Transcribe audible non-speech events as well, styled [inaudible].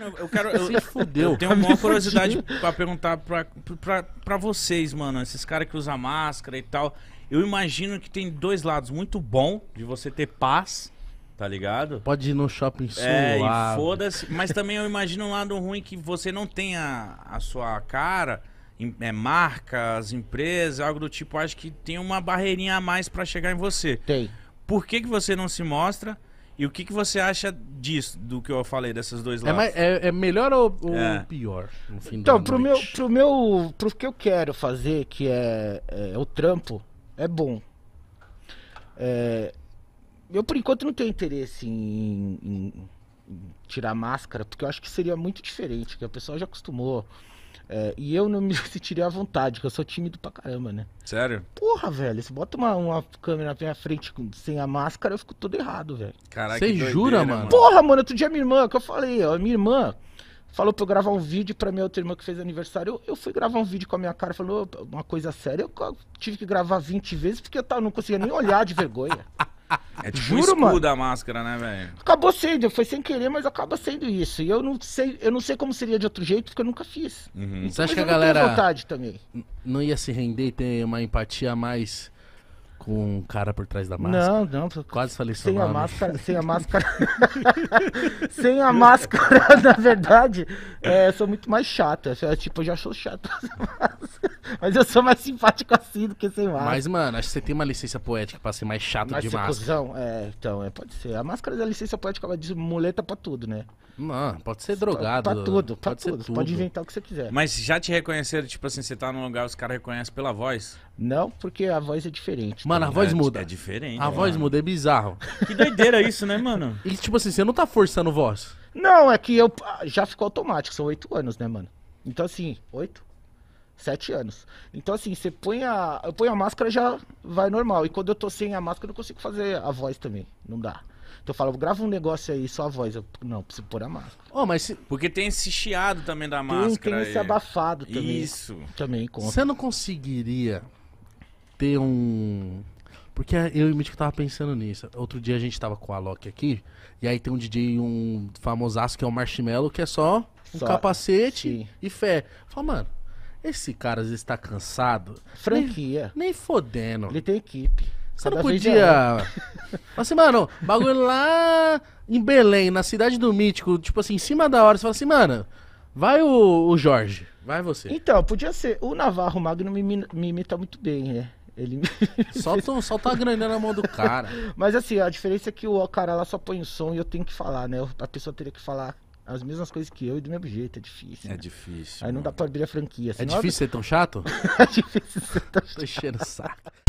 Mano, eu quero. Eu, Se fudeu. Eu tenho uma [laughs] curiosidade pra perguntar pra, vocês, mano. Esses caras que usam máscara e tal. Eu imagino que tem dois lados muito bom de você ter paz, tá ligado? Pode ir no shopping sul. É, e foda-se. Mas também eu imagino um lado ruim que você não tenha a sua cara, é, marcas, empresas, algo do tipo. Acho que tem uma barreirinha a mais para chegar em você. Tem. Por que, que você não se mostra? E o que, que você acha disso, do que eu falei dessas dois lados? É, mais, é, é melhor ou, ou é. pior? então, pro meu, pro meu. Pro que eu quero fazer, que é, é, é o trampo, é bom. É, eu, por enquanto, não tenho interesse em, em, em tirar máscara, porque eu acho que seria muito diferente, que o pessoal já acostumou. É, e eu não me [laughs] sentiria à vontade, que eu sou tímido pra caramba, né? Sério? Porra, velho, você bota uma, uma câmera na minha frente sem a máscara, eu fico todo errado, velho. Caraca, Você jura, mano? Porra, mano, outro dia minha irmã, que eu falei, ó, minha irmã falou pra eu gravar um vídeo pra minha outra irmã que fez aniversário. Eu, eu fui gravar um vídeo com a minha cara, falou uma coisa séria, eu tive que gravar 20 vezes porque eu tava, não conseguia nem olhar de vergonha. [laughs] É tipo Juro, o mano. da máscara, né, velho? Acabou sendo, foi sem querer, mas acaba sendo isso. E eu não sei, eu não sei como seria de outro jeito, porque eu nunca fiz. Uhum. Você acha mas que a galera vontade também. não ia se render e ter uma empatia mais com um cara por trás da máscara. Não, não. Quase falei sem a máscara, sem a máscara. [laughs] sem a máscara, [laughs] na verdade, é, eu sou muito mais chato. É, tipo, eu já sou chato. [laughs] Mas eu sou mais simpático assim do que sem máscara. Mas, mano, acho que você tem uma licença poética pra ser mais chato mais de é máscara. Cuzão. É, então, é, pode ser. A máscara da licença poética, ela diz muleta pra tudo, né? Não, pode ser drogado. Pra, pra tudo, pra pode tudo. tudo. Pode inventar o que você quiser. Mas já te reconheceram, tipo assim, você tá num lugar, os caras reconhecem pela voz? Não, porque a voz é diferente. Mano, tá a voz muda. É diferente. A é, voz mano. muda, é bizarro. Que doideira isso, né, mano? [laughs] E tipo assim, você não tá forçando voz. Não, é que eu ah, já ficou automático, são oito anos, né, mano? Então assim, oito? Sete anos. Então, assim, você põe a. Eu ponho a máscara já vai normal. E quando eu tô sem a máscara, eu não consigo fazer a voz também. Não dá. Então eu falo, grava um negócio aí, só a voz. Eu, não, preciso pôr a máscara. Oh, mas se... Porque tem esse chiado também da máscara. Tem, tem esse abafado também. Isso. Também conta. Você não conseguiria ter um. Porque eu e o Mítico tava pensando nisso. Outro dia a gente tava com a Loki aqui, e aí tem um DJ, um famosaço que é o Marshmallow, que é só um só... capacete sim. e fé. Fala, mano, esse cara às vezes tá cansado. Franquia. Nem, nem fodendo. Ele tem equipe. Você não podia. [laughs] assim, mano, bagulho lá em Belém, na cidade do Mítico, tipo assim, em cima da hora, você fala assim, mano, vai o, o Jorge, vai você. Então, podia ser. O Navarro Magno me, me imita muito bem, né? Ele [laughs] solta, solta a grana na mão do cara. Mas assim, a diferença é que o cara lá só põe o som e eu tenho que falar, né? A pessoa teria que falar as mesmas coisas que eu e do mesmo jeito. É difícil. É né? difícil. Aí não dá pra abrir a franquia. Assim, é, [laughs] é difícil ser tão chato? é difícil ser tão chato. Tô enchendo o saco.